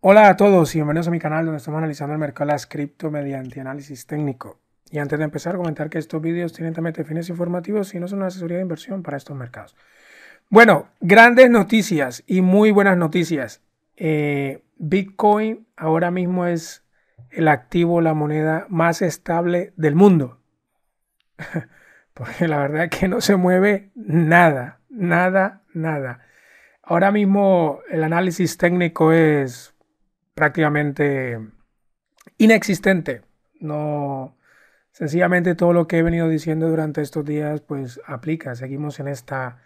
Hola a todos y bienvenidos a mi canal donde estamos analizando el mercado de las cripto mediante análisis técnico. Y antes de empezar, comentar que estos vídeos tienen también fines informativos y no son una asesoría de inversión para estos mercados. Bueno, grandes noticias y muy buenas noticias. Eh, Bitcoin ahora mismo es el activo, la moneda más estable del mundo. Porque la verdad que no se mueve nada, nada, nada. Ahora mismo el análisis técnico es prácticamente inexistente. No, sencillamente todo lo que he venido diciendo durante estos días, pues aplica. Seguimos en esta,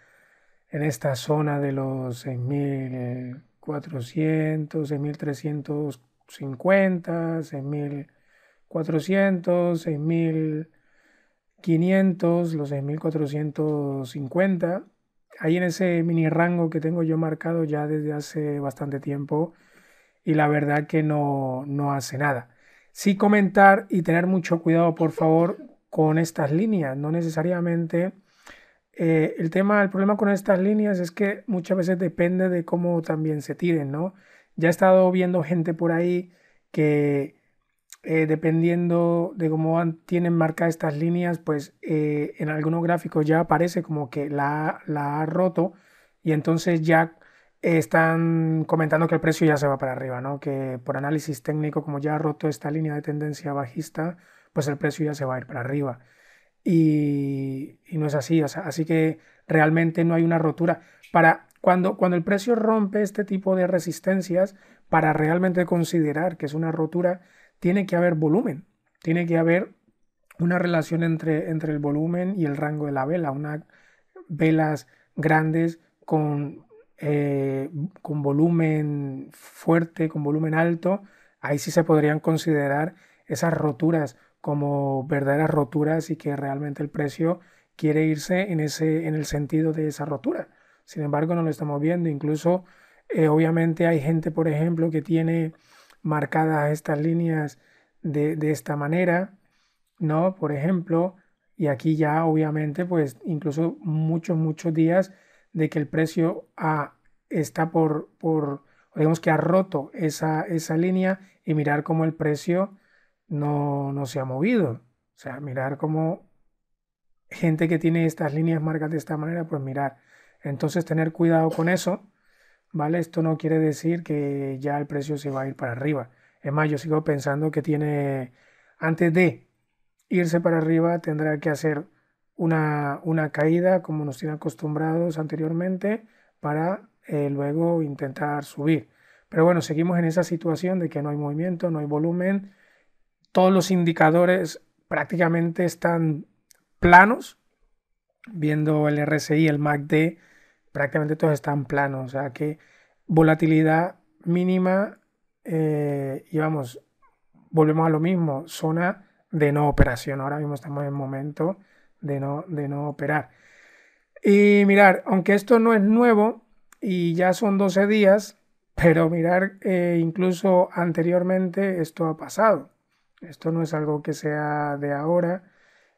en esta zona de los 6.400, 6.350, 6.400, 6.500, los 6.450 ahí en ese mini rango que tengo yo marcado ya desde hace bastante tiempo y la verdad que no, no hace nada. Sí comentar y tener mucho cuidado, por favor, con estas líneas. No necesariamente eh, el tema, el problema con estas líneas es que muchas veces depende de cómo también se tiren, ¿no? Ya he estado viendo gente por ahí que eh, dependiendo de cómo tienen marcadas estas líneas, pues eh, en algunos gráficos ya aparece como que la, la ha roto y entonces ya están comentando que el precio ya se va para arriba, ¿no? que por análisis técnico, como ya ha roto esta línea de tendencia bajista, pues el precio ya se va a ir para arriba. Y, no es así, así que realmente no hay una rotura. Para cuando, cuando el precio rompe este tipo de resistencias, para realmente considerar que es una rotura, tiene que haber volumen, tiene que haber una relación entre, entre el volumen y el rango de la vela, unas velas grandes con, eh, con volumen fuerte, con volumen alto, ahí sí se podrían considerar esas roturas como verdaderas roturas y que realmente el precio quiere irse en, ese, en el sentido de esa rotura. Sin embargo, no lo estamos viendo. Incluso, eh, obviamente, hay gente, por ejemplo, que tiene marcadas estas líneas de, esta manera, ¿no? Por ejemplo, y aquí ya obviamente, pues incluso muchos, muchos días de que el precio a, está por, por, digamos que ha roto esa, esa línea y mirar cómo el precio no, no se ha movido. O sea, mirar cómo gente que tiene estas líneas marcadas de esta manera, pues mirar. Entonces tener cuidado con eso ¿vale? Esto no quiere decir que ya el precio se va a ir para arriba. Es más, yo sigo pensando que tiene, antes de irse para arriba, tendrá que hacer una, caída como nos tiene acostumbrados anteriormente para eh, luego intentar subir. Pero bueno, seguimos en esa situación de que no hay movimiento, no hay volumen, todos los indicadores prácticamente están planos, viendo el RSI, el MACD, prácticamente todos están planos. O sea que volatilidad mínima eh, y vamos, volvemos a lo mismo, zona de no operación. Ahora mismo estamos en momento de no, de no operar. Y mirar, aunque esto no es nuevo y ya son 12 días, pero mirar, eh, incluso anteriormente esto ha pasado. Esto no es algo que sea de ahora.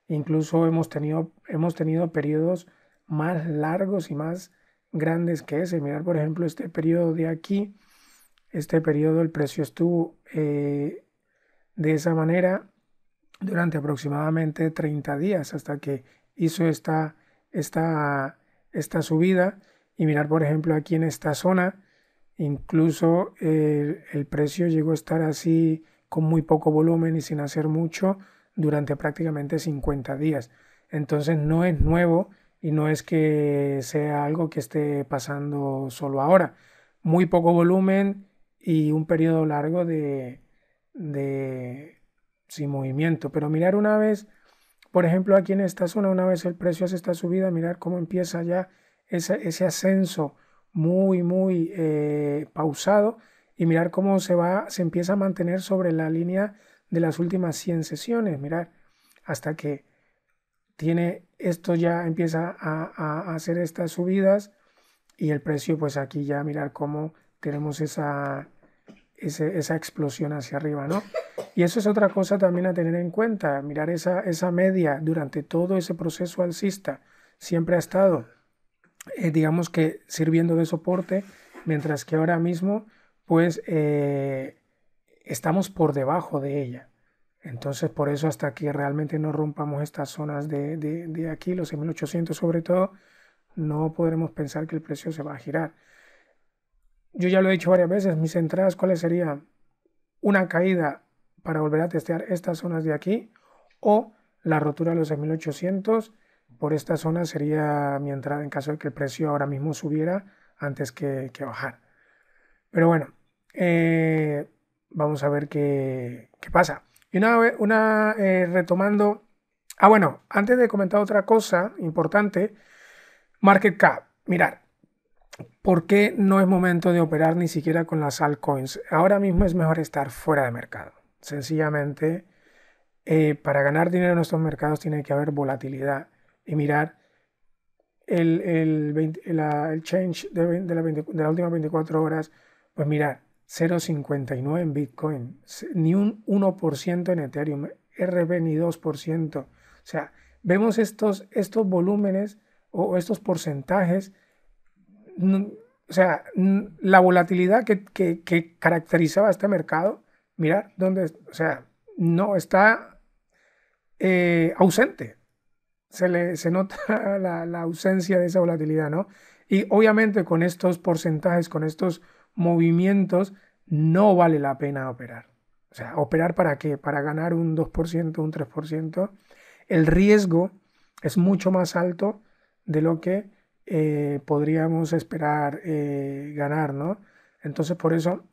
Incluso hemos tenido, hemos tenido periodos más largos y más grandes que ese. Mirar, por ejemplo, este periodo de aquí, este periodo el precio estuvo eh, de esa manera durante aproximadamente 30 días hasta que hizo esta, esta, esta subida. Y mirar, por ejemplo, aquí en esta zona, incluso eh, el precio llegó a estar así con muy poco volumen y sin hacer mucho durante prácticamente 50 días. Entonces no es nuevo y no es que sea algo que esté pasando solo ahora. Muy poco volumen y un periodo largo de, sin movimiento. Pero mirar una vez, por ejemplo, aquí en esta zona, una vez el precio hace esta subida, mirar cómo empieza ya ese, ascenso muy, muy eh, pausado y mirar cómo se va, se empieza a mantener sobre la línea de las últimas 100 sesiones, mirar hasta que tiene esto ya empieza a, hacer estas subidas y el precio pues aquí ya mirar cómo tenemos esa, explosión hacia arriba, ¿no? Y eso es otra cosa también a tener en cuenta, mirar esa, media durante todo ese proceso alcista, siempre ha estado, eh, digamos que sirviendo de soporte, mientras que ahora mismo pues eh, estamos por debajo de ella. Entonces, por eso hasta que realmente no rompamos estas zonas de, aquí, los 6.800 sobre todo, no podremos pensar que el precio se va a girar. Yo ya lo he dicho varias veces, mis entradas, ¿cuáles serían? Una caída para volver a testear estas zonas de aquí o la rotura de los 6.800 por esta zona sería mi entrada en caso de que el precio ahora mismo subiera antes que, bajar. Pero bueno, eh, vamos a ver qué pasa. Y una, una eh, retomando. Ah, bueno, antes de comentar otra cosa importante, market cap. Mirar, ¿por qué no es momento de operar ni siquiera con las altcoins? Ahora mismo es mejor estar fuera de mercado. Sencillamente, eh, para ganar dinero en estos mercados tiene que haber volatilidad y mirar el, el, change de, la de, las últimas 24 horas, pues mirar 0,59 en Bitcoin, ni un 1% en Ethereum, RB ni 2%. O sea, vemos estos, estos volúmenes o estos porcentajes, o sea, la volatilidad que, caracterizaba este mercado, mirar dónde, o sea, no, está eh, ausente. Se, se nota la, la, ausencia de esa volatilidad, ¿no? Y obviamente con estos porcentajes, con estos movimientos no vale la pena operar. O sea, ¿operar para qué? Para ganar un 2%, un 3%. El riesgo es mucho más alto de lo que eh, podríamos esperar eh, ganar, ¿no? Entonces, por eso,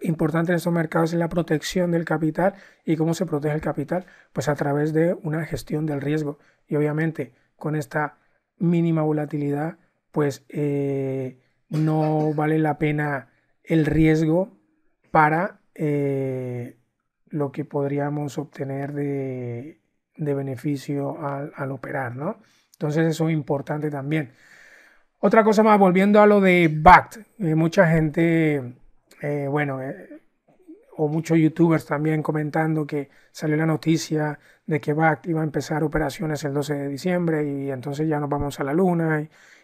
importante en estos mercados es la protección del capital. ¿Y cómo se protege el capital? Pues a través de una gestión del riesgo. Y obviamente, con esta mínima volatilidad, pues eh, no vale la pena el riesgo para eh, lo que podríamos obtener de, beneficio al, operar, ¿no? Entonces eso es importante también. Otra cosa más, volviendo a lo de BACT, eh, mucha gente, eh, bueno, o muchos youtubers también comentando que salió la noticia de que BACT iba a empezar operaciones el 12 de diciembre y entonces ya nos vamos a la luna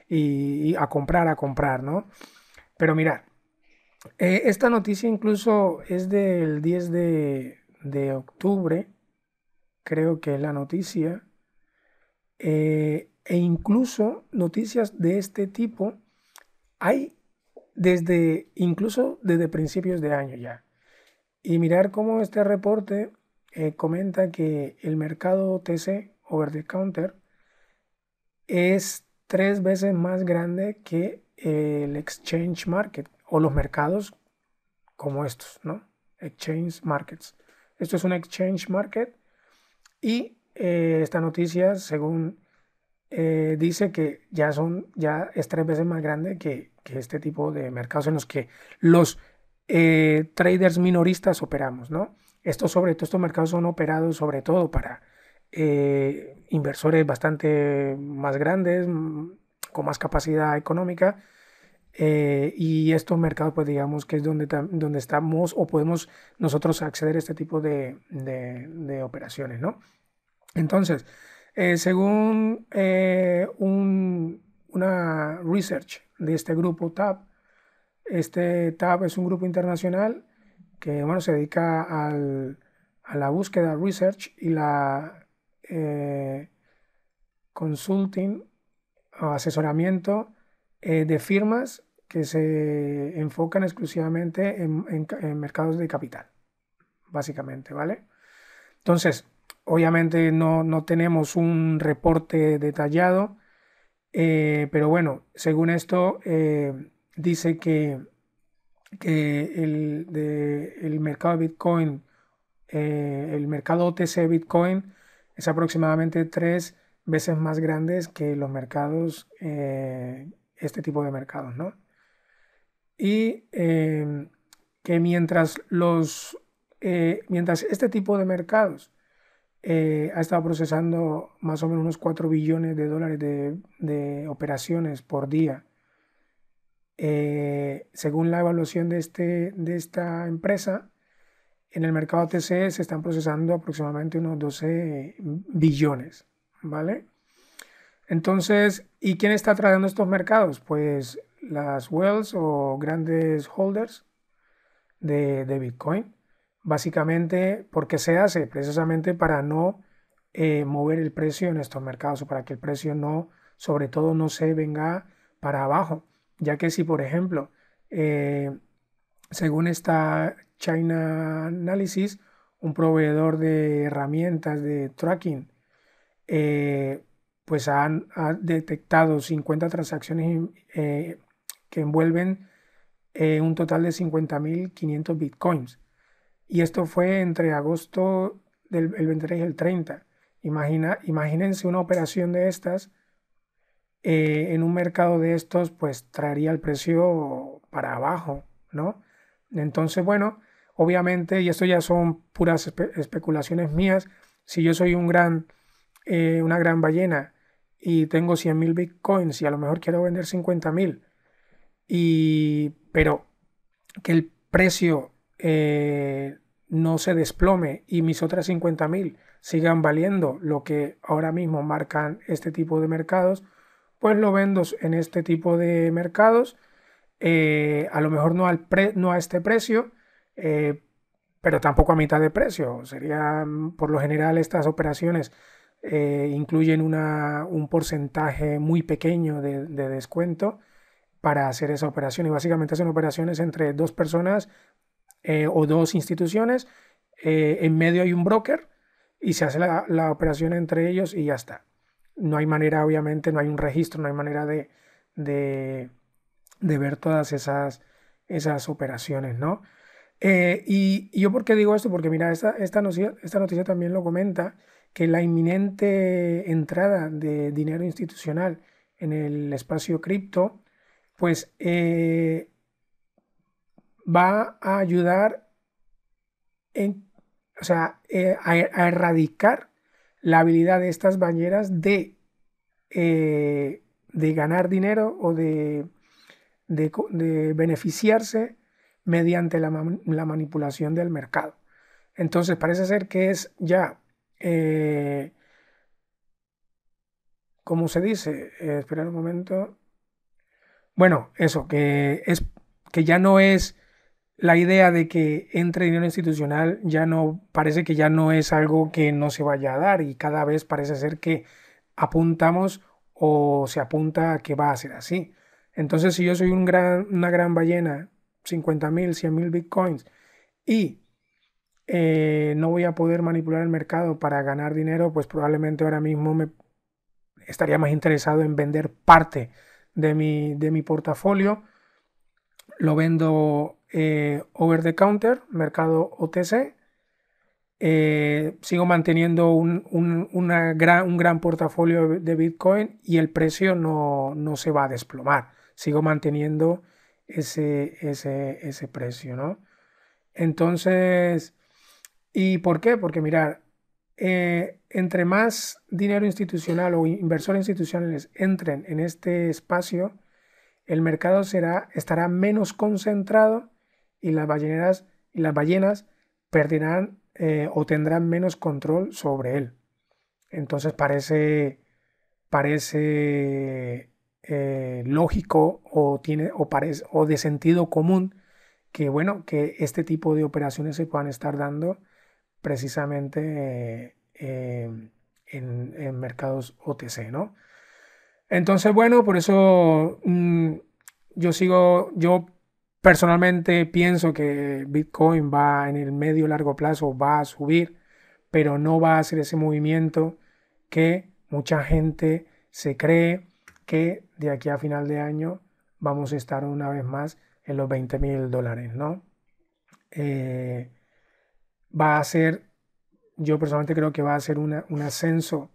y, y a comprar, a comprar, ¿no? Pero mirad, eh, esta noticia incluso es del 10 de, octubre, creo que es la noticia. Eh, e incluso noticias de este tipo hay desde incluso desde principios de año ya. Y mirar cómo este reporte eh, comenta que el mercado TC over the counter es tres veces más grande que el exchange market, o los mercados como estos, ¿no? Exchange markets. Esto es un exchange market y eh, esta noticia, según eh, dice que ya son, ya es tres veces más grande que, que este tipo de mercados en los que los eh, traders minoristas operamos, ¿no? esto sobre todo, estos mercados son operados sobre todo para inversores bastante más grandes, mm, con más capacidad económica, eh, y estos mercados, pues digamos que es donde, donde estamos o podemos nosotros acceder a este tipo de, operaciones, ¿no? Entonces, eh, según eh, una research de este grupo TAP, este TAP es un grupo internacional que bueno, se dedica a la búsqueda, research y la consulting o asesoramiento de firmas que se enfocan exclusivamente en, mercados de capital, básicamente, ¿vale? Entonces, obviamente no, tenemos un reporte detallado, eh, pero bueno, según esto, eh, dice que, el, mercado de Bitcoin, eh, el mercado OTC Bitcoin es aproximadamente tres veces más grande que los mercados, este tipo de mercados, ¿no? y em, que mientras, los, eh, mientras este tipo de mercados eh, ha estado procesando más o menos unos 4 billones de dólares de, operaciones por día, eh, según la evaluación de, este, de esta empresa, en el mercado ATC e se están procesando aproximadamente unos 12 billones, ¿vale? Entonces, ¿y quién está tratando estos mercados? Pues las wells o grandes holders de, Bitcoin. Básicamente, porque se hace? Precisamente para no eh, mover el precio en estos mercados o para que el precio no, sobre todo, no se venga para abajo. Ya que si, por ejemplo, eh, según esta China Analysis, un proveedor de herramientas de tracking, eh, pues han detectado 50 transacciones que envuelven eh, un total de 50.500 bitcoins. Y esto fue entre agosto del 23 y el 30. Imagina, imagínense una operación de estas eh, en un mercado de estos, pues traería el precio para abajo, ¿no? Entonces, bueno, obviamente, y esto ya son puras especulaciones mías, si yo soy un gran, eh, una gran ballena y tengo 100.000 bitcoins y a lo mejor quiero vender 50.000, y, pero que el precio eh, no se desplome y mis otras 50.000 sigan valiendo lo que ahora mismo marcan este tipo de mercados, pues lo vendo en este tipo de mercados, eh, a lo mejor no, al pre no a este precio, eh, pero tampoco a mitad de precio. Serían, mm, por lo general, estas operaciones incluyen una, un porcentaje muy pequeño de descuento para hacer esa operación. Y básicamente hacen operaciones entre dos personas eh, o dos instituciones. Eh, en medio hay un broker y se hace la, operación entre ellos y ya está. No hay manera, obviamente, no hay un registro, no hay manera de, de, ver todas esas, esas operaciones, ¿no? Eh, y, yo por qué digo esto, porque mira, esta, esta, noticia, esta noticia también lo comenta, que la inminente entrada de dinero institucional en el espacio cripto pues eh, va a ayudar o sea, eh, a, erradicar la habilidad de estas bañeras de, eh, de ganar dinero o de, de, beneficiarse mediante la, manipulación del mercado. Entonces parece ser que es ya, como ¿cómo se dice? Espera un momento. Bueno, eso, que, es, que ya no es la idea de que entre dinero institucional, ya no, parece que ya no es algo que no se vaya a dar y cada vez parece ser que apuntamos o se apunta que va a ser así. Entonces, si yo soy una gran ballena, 50 mil, 100 mil bitcoins, y eh, no voy a poder manipular el mercado para ganar dinero, pues probablemente ahora mismo me estaría más interesado en vender parte de mi, de mi portafolio. Lo vendo eh, over the counter, mercado OTC. Eh, sigo manteniendo un, un, una gran, un, gran, portafolio de Bitcoin y el precio no, no se va a desplomar. Sigo manteniendo ese, ese, ese precio, ¿no? Entonces, ¿y por qué? Porque mirar, eh, entre más dinero institucional o inversores institucionales entren en este espacio, el mercado será, estará menos concentrado y las ballenas, y las ballenas perderán eh, o tendrán menos control sobre él. Entonces parece, parece eh, lógico o, tiene, o, parece, o de sentido común que, bueno, que este tipo de operaciones se puedan estar dando precisamente eh, Em, en, mercados OTC, ¿no? Entonces, bueno, por eso mm, yo sigo, yo personalmente pienso que Bitcoin va en el medio largo plazo, va a subir, pero no va a ser ese movimiento que mucha gente se cree que de aquí a final de año vamos a estar una vez más en los 20 mil dólares, ¿no? Eh, va a ser yo personalmente creo que va a ser un ascenso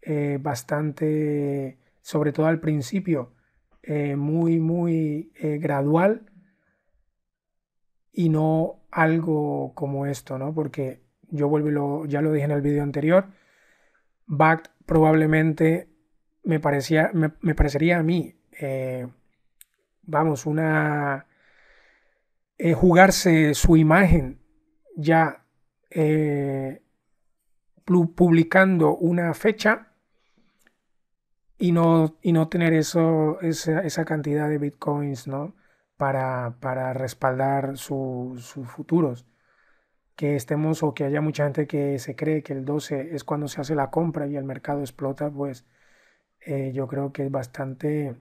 eh, bastante, sobre todo al principio, eh, muy, muy eh, gradual y no algo como esto, ¿no? Porque yo vuelvo ya lo dije en el video anterior, Bact probablemente me, parecía, me, parecería a mí, vamos, una... jugarse su imagen ya publicando una fecha y no, y no tener eso, esa, cantidad de bitcoins ¿no? para, para respaldar sus futuros. Que estemos o que haya mucha gente que se cree que el 12 es cuando se hace la compra y el mercado explota, pues eh, yo creo que es bastante...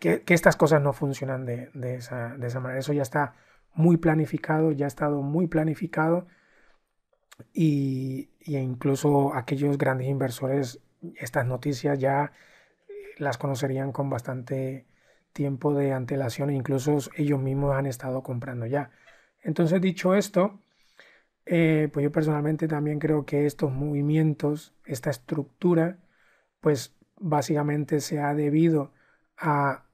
Que, estas cosas no funcionan de, de, esa, de esa manera. Eso ya está muy planificado, ya ha estado muy planificado y, incluso aquellos grandes inversores estas noticias ya las conocerían con bastante tiempo de antelación incluso ellos mismos han estado comprando ya. Entonces dicho esto, eh, pues yo personalmente también creo que estos movimientos, esta estructura, pues básicamente se ha debido a,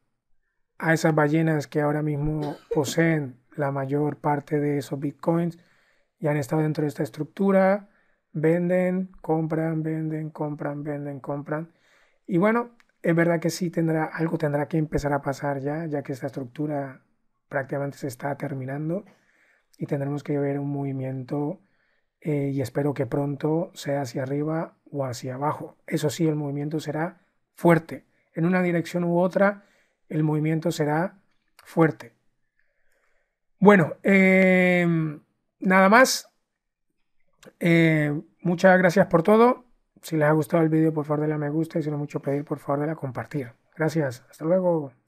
a esas ballenas que ahora mismo poseen la mayor parte de esos bitcoins ya han estado dentro de esta estructura, venden, compran, venden, compran, venden, compran. Y bueno, es verdad que sí tendrá, algo tendrá que empezar a pasar ya, ya que esta estructura prácticamente se está terminando y tendremos que ver un movimiento eh, y espero que pronto sea hacia arriba o hacia abajo. Eso sí, el movimiento será fuerte. En una dirección u otra, el movimiento será fuerte. Bueno, eh, nada más. Eh, muchas gracias por todo. Si les ha gustado el vídeo, por favor, denle a me gusta y si no mucho pedir, por favor, denle a compartir. Gracias. Hasta luego.